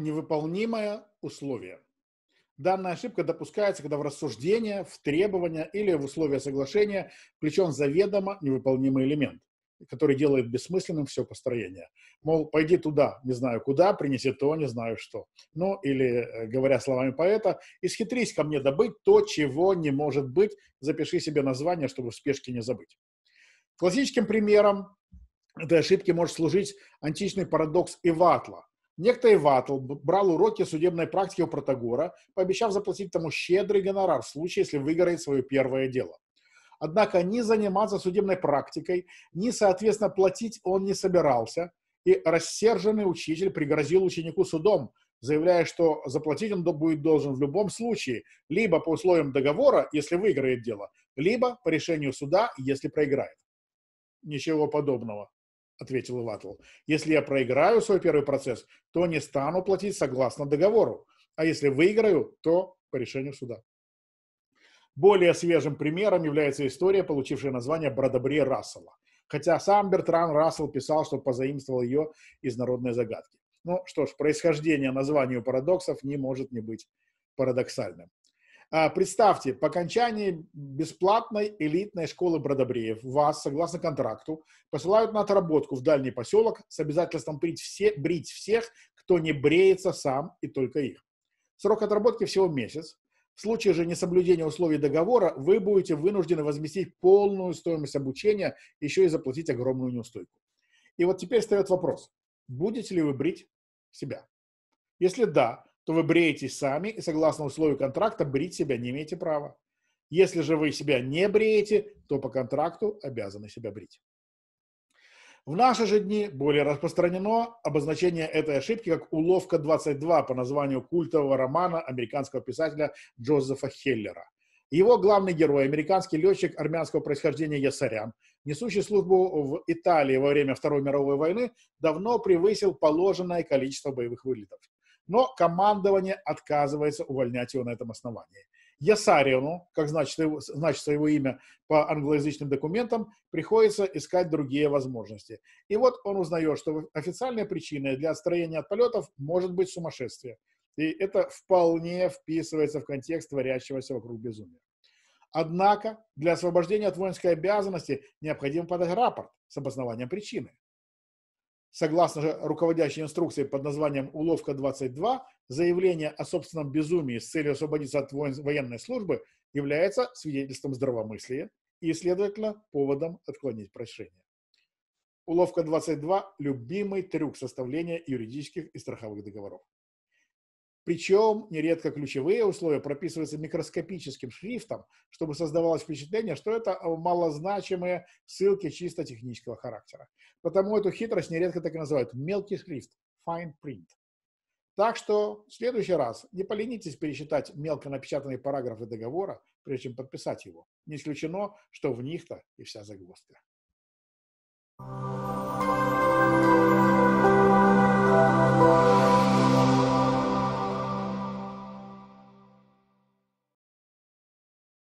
невыполнимое условие. Данная ошибка допускается, когда в рассуждение, в требования или в условия соглашения включен заведомо невыполнимый элемент, который делает бессмысленным все построение. Мол, пойди туда, не знаю куда, принеси то, не знаю что. Ну, или, э, говоря словами поэта, исхитрись ко мне добыть то, чего не может быть, запиши себе название, чтобы в спешке не забыть. Классическим примером этой ошибки может служить античный парадокс Иватла, Некто Иватл брал уроки судебной практики у Протагора, пообещав заплатить тому щедрый гонорар в случае, если выиграет свое первое дело. Однако ни заниматься судебной практикой, ни, соответственно, платить он не собирался, и рассерженный учитель пригрозил ученику судом, заявляя, что заплатить он будет должен в любом случае, либо по условиям договора, если выиграет дело, либо по решению суда, если проиграет. Ничего подобного ответил Иватл. Если я проиграю свой первый процесс, то не стану платить согласно договору. А если выиграю, то по решению суда. Более свежим примером является история, получившая название «Бродобре Рассела». Хотя сам Бертран Рассел писал, что позаимствовал ее из народной загадки. Ну что ж, происхождение названию парадоксов не может не быть парадоксальным. А, представьте, по окончании бесплатной элитной школы бродобреев вас, согласно контракту, посылают на отработку в дальний поселок с обязательством брить, все, брить всех, кто не бреется сам и только их. Срок отработки всего месяц. В случае же несоблюдения условий договора вы будете вынуждены возместить полную стоимость обучения, еще и заплатить огромную неустойку. И вот теперь встает вопрос, будете ли вы брить себя? Если да, то вы бреетесь сами и согласно условию контракта брить себя не имеете права. Если же вы себя не бреете, то по контракту обязаны себя брить. В наши же дни более распространено обозначение этой ошибки как «Уловка 22» по названию культового романа американского писателя Джозефа Хеллера. Его главный герой – американский летчик армянского происхождения Ясарян, несущий службу в Италии во время Второй мировой войны, давно превысил положенное количество боевых вылетов но командование отказывается увольнять его на этом основании. Ясариону, как значит, значится его имя по англоязычным документам, приходится искать другие возможности. И вот он узнает, что официальная причина для отстроения от полетов может быть сумасшествие. И это вполне вписывается в контекст творящегося вокруг безумия. Однако для освобождения от воинской обязанности необходимо подать рапорт с обоснованием причины. Согласно же руководящей инструкции под названием «Уловка-22», заявление о собственном безумии с целью освободиться от военной службы является свидетельством здравомыслия и, следовательно, поводом отклонить прошение. Уловка-22 – любимый трюк составления юридических и страховых договоров. Причем нередко ключевые условия прописываются микроскопическим шрифтом, чтобы создавалось впечатление, что это э, малозначимые ссылки чисто технического характера. Потому эту хитрость нередко так и называют мелкий шрифт, fine print. Так что в следующий раз не поленитесь пересчитать мелко напечатанные параграфы договора, прежде чем подписать его. Не исключено, что в них-то и вся загвоздка.